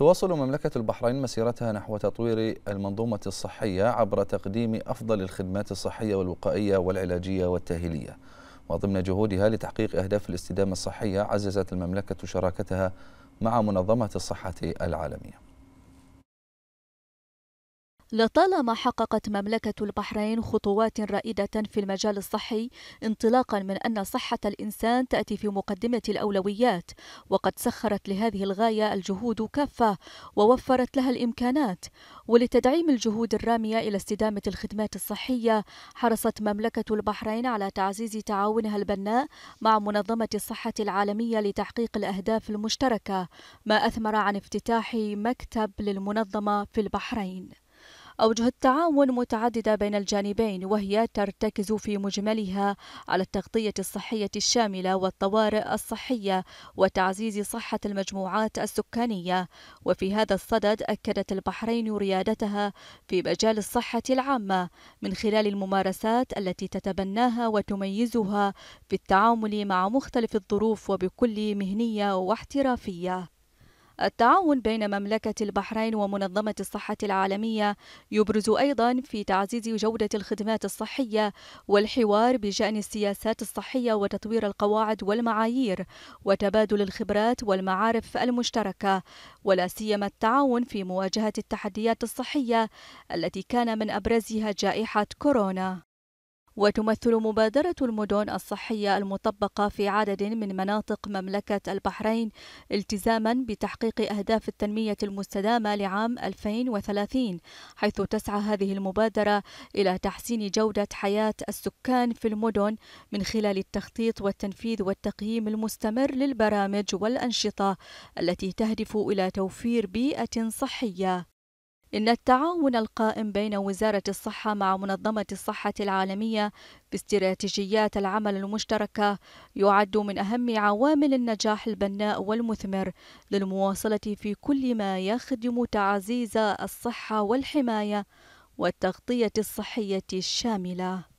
تواصل مملكة البحرين مسيرتها نحو تطوير المنظومة الصحية عبر تقديم أفضل الخدمات الصحية والوقائية والعلاجية والتأهيلية وضمن جهودها لتحقيق أهداف الاستدامة الصحية عززت المملكة شراكتها مع منظمة الصحة العالمية لطالما حققت مملكة البحرين خطوات رائدة في المجال الصحي انطلاقا من أن صحة الإنسان تأتي في مقدمة الأولويات وقد سخرت لهذه الغاية الجهود كافة ووفرت لها الإمكانات ولتدعيم الجهود الرامية إلى استدامة الخدمات الصحية حرصت مملكة البحرين على تعزيز تعاونها البناء مع منظمة الصحة العالمية لتحقيق الأهداف المشتركة ما أثمر عن افتتاح مكتب للمنظمة في البحرين أوجه التعاون متعددة بين الجانبين وهي ترتكز في مجملها على التغطية الصحية الشاملة والطوارئ الصحية وتعزيز صحة المجموعات السكانية وفي هذا الصدد أكدت البحرين ريادتها في مجال الصحة العامة من خلال الممارسات التي تتبناها وتميزها في التعامل مع مختلف الظروف وبكل مهنية واحترافية التعاون بين مملكة البحرين ومنظمة الصحة العالمية يبرز أيضا في تعزيز جودة الخدمات الصحية والحوار بشأن السياسات الصحية وتطوير القواعد والمعايير وتبادل الخبرات والمعارف المشتركة ولا سيما التعاون في مواجهة التحديات الصحية التي كان من أبرزها جائحة كورونا وتمثل مبادرة المدن الصحية المطبقة في عدد من مناطق مملكة البحرين التزاما بتحقيق أهداف التنمية المستدامة لعام 2030 حيث تسعى هذه المبادرة إلى تحسين جودة حياة السكان في المدن من خلال التخطيط والتنفيذ والتقييم المستمر للبرامج والأنشطة التي تهدف إلى توفير بيئة صحية إن التعاون القائم بين وزارة الصحة مع منظمة الصحة العالمية باستراتيجيات العمل المشتركة يعد من أهم عوامل النجاح البناء والمثمر للمواصلة في كل ما يخدم تعزيز الصحة والحماية والتغطية الصحية الشاملة